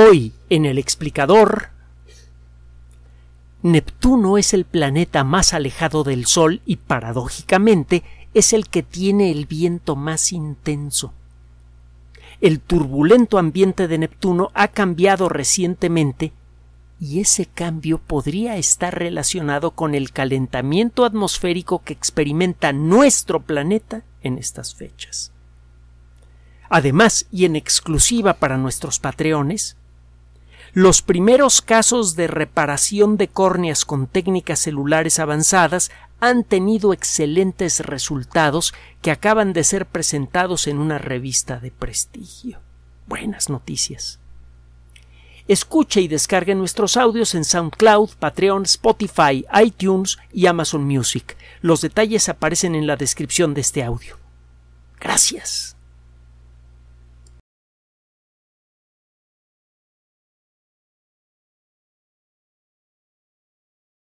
Hoy, en el explicador, Neptuno es el planeta más alejado del Sol y, paradójicamente, es el que tiene el viento más intenso. El turbulento ambiente de Neptuno ha cambiado recientemente y ese cambio podría estar relacionado con el calentamiento atmosférico que experimenta nuestro planeta en estas fechas. Además, y en exclusiva para nuestros patreones, los primeros casos de reparación de córneas con técnicas celulares avanzadas han tenido excelentes resultados que acaban de ser presentados en una revista de prestigio. Buenas noticias. Escuche y descargue nuestros audios en SoundCloud, Patreon, Spotify, iTunes y Amazon Music. Los detalles aparecen en la descripción de este audio. Gracias.